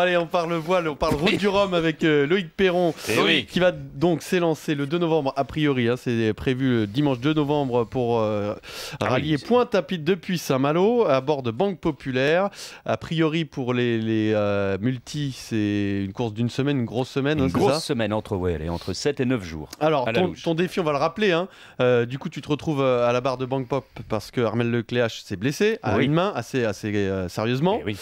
allez, on parle voile, on parle route du Rhum avec euh, Loïc Perron, eh qui va donc s'élancer le 2 novembre, a priori, hein, c'est prévu le dimanche 2 novembre pour euh, ah rallier pointe à depuis Saint-Malo à bord de Banque Populaire. A priori, pour les, les euh, multi, c'est une course d'une semaine, une grosse semaine. Hein, une grosse semaine entre, ouais, entre 7 et 9 jours. Alors, ton, défi, on va le rappeler. Hein. du coup, tu te retrouves à la barre de Banque Pop parce que Armel Lecléache s'est blessé à une main, assez, sérieusement. Eh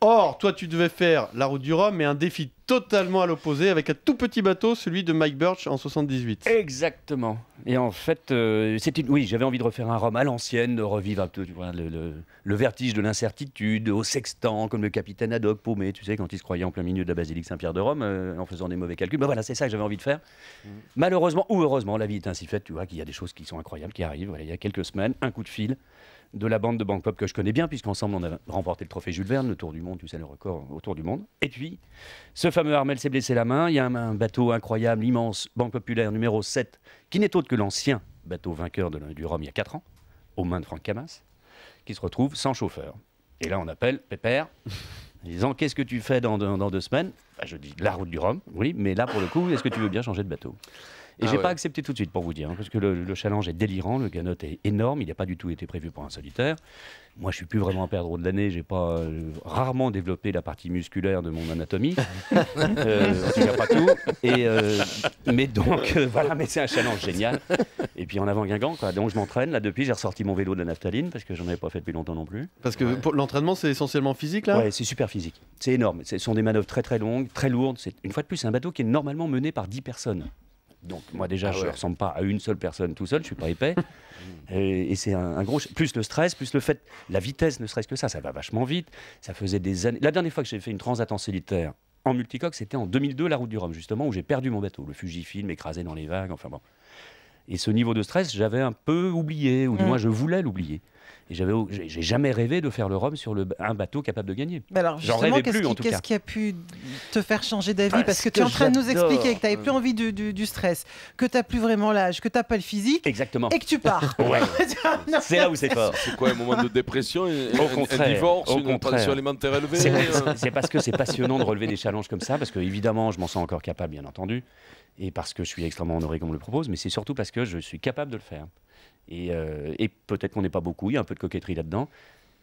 Or, toi, tu devais faire la route du Rhum est un défi totalement à l'opposé avec un tout petit bateau, celui de Mike Birch en 78. Exactement. Et en fait, euh, une... oui, j'avais envie de refaire un Rhum à l'ancienne, de revivre un peu le, vertige de l'incertitude, au sextant, comme le capitaine Haddock paumé, tu sais, quand il se croyait en plein milieu de la basilique Saint-Pierre de Rome, euh, en faisant des mauvais calculs. Ben voilà, c'est ça que j'avais envie de faire. Mm. Malheureusement ou heureusement, la vie est ainsi faite, tu vois, qu'il y a des choses qui sont incroyables qui arrivent. il y a quelques semaines, un coup de fil de la bande de pop que je connais bien, puisqu'ensemble on a remporté le trophée Jules Verne, le Tour du Monde, tu sais, le record autour du monde. Et puis, ce fameux Armel s'est blessé la main, il y a un, bateau incroyable, immense, Banque Populaire numéro 7, qui n'est autre que l'ancien bateau vainqueur de, du Rhum il y a 4 ans, aux mains de Franck Camas, qui se retrouve sans chauffeur. Et là on appelle Pépère, disant qu'est-ce que tu fais dans, deux semaines bah, Je dis la route du Rhum, oui, mais là pour le coup, est-ce que tu veux bien changer de bateau et je ah j'ai pas accepté tout de suite pour vous dire, hein, parce que le, challenge est délirant, le canot est énorme, il n'a pas du tout été prévu pour un solitaire. Moi, je suis plus vraiment un perdreau de l'année, j'ai pas euh, rarement développé la partie musculaire de mon anatomie. euh, pas tout. Et, euh, mais donc, euh, voilà, mais c'est un challenge génial. Et puis en avant Guingamp, Donc je m'entraîne. Là, depuis, j'ai ressorti mon vélo de la naphtaline, parce que j'en avais pas fait depuis longtemps non plus. Parce que l'entraînement, c'est essentiellement physique, là Ouais, c'est super physique. C'est énorme. Ce sont des manœuvres très très longues, très lourdes. Une fois de plus, c'est un bateau qui est normalement mené par 10 personnes. Donc moi déjà, ah je ne ressemble pas à une seule personne tout seul, je suis pas épais. et, c'est un, gros... Plus le stress, plus le fait... La vitesse, ne serait-ce que ça, ça va vachement vite. Ça faisait des années... La dernière fois que j'ai fait une transat en solitaire en multicoque, c'était en 2002, la route du Rhum, justement, où j'ai perdu mon bateau. Le Fujifilm écrasé dans les vagues, enfin bon. Et ce niveau de stress, j'avais un peu oublié, ou du mm. moins je voulais l'oublier. Et j'avais, j'ai jamais rêvé de faire le Rhum sur le, un bateau capable de gagner. alors, J'en rêvais qu'est-ce plus, qui, en tout qu'est-ce qui a pu te faire changer d'avis Parce, que, tu es en train de nous expliquer que tu n'avais euh, plus envie du, du, stress, que tu n'as plus vraiment l'âge, que tu n'as pas le physique. Exactement. Et que tu pars. c'est là où c'est fort. C'est quoi, un moment de dépression Au divorce, une alimentaire élevée euh, c'est, c'est parce que c'est passionnant de relever des challenges comme ça, parce que évidemment, je m'en sens encore capable, bien entendu, et parce que je suis extrêmement honoré qu'on me le propose, mais c'est surtout parce que je suis capable de le faire. Euh, et, peut-être qu'on n'est pas beaucoup, il y a un peu de coquetterie là-dedans.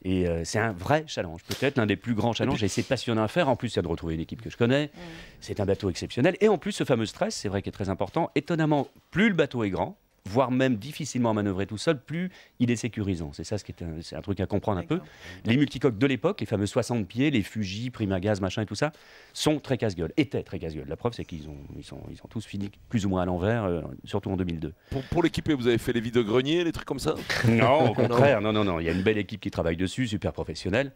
Et euh, c'est un vrai challenge, peut-être l'un des plus grands challenges. Et c'est passionnant à faire. En plus, c'est de retrouver une équipe que je connais. Mm. C'est un bateau exceptionnel. Et en plus, ce fameux stress, c'est vrai qu'il est très important. Étonnamment, plus le bateau est grand, voire même difficilement à manœuvrer tout seul, plus il est sécurisant. C'est ça ce qui est un, truc à comprendre un peu. Les multicoques de l'époque, les fameux 60 pieds, les Fuji, gaz machin et tout ça, sont très casse-gueule, étaient très casse-gueule. La preuve, c'est qu'ils ont, ils sont, ils tous fini plus ou moins à l'envers, euh, surtout en 2002. Pour, l'équiper, vous avez fait les vides de grenier, les trucs comme ça Non, au contraire, non, non, non. Il y a une belle équipe qui travaille dessus, super professionnelle.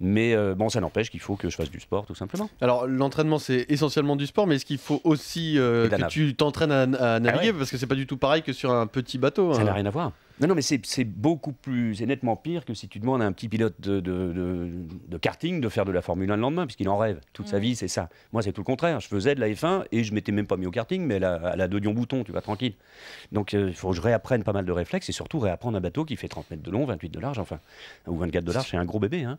Mais euh, bon, ça n'empêche qu'il faut que je fasse du sport, tout simplement. Alors, l'entraînement, c'est essentiellement du sport, mais est-ce qu'il faut aussi euh, que tu t'entraînes à, ah naviguer Parce que c'est pas du tout pareil que sur un petit bateau. Ça hein. n'a rien à voir. Non, non, mais c'est beaucoup plus, c'est nettement pire que si tu demandes à un petit pilote de, karting de faire de la Formule 1 le lendemain, puisqu'il en rêve. Toute sa vie, c'est ça. Moi, c'est tout le contraire. Je faisais de la F1 et je m'étais même pas mis au karting, mais à la, à bouton tu vas tranquille. Donc, euh, il faut que je réapprenne pas mal de réflexes et surtout réapprendre un bateau qui fait 30 mètres de long, 28 de large, enfin, ou 24 de large, c'est un gros bébé. Hein.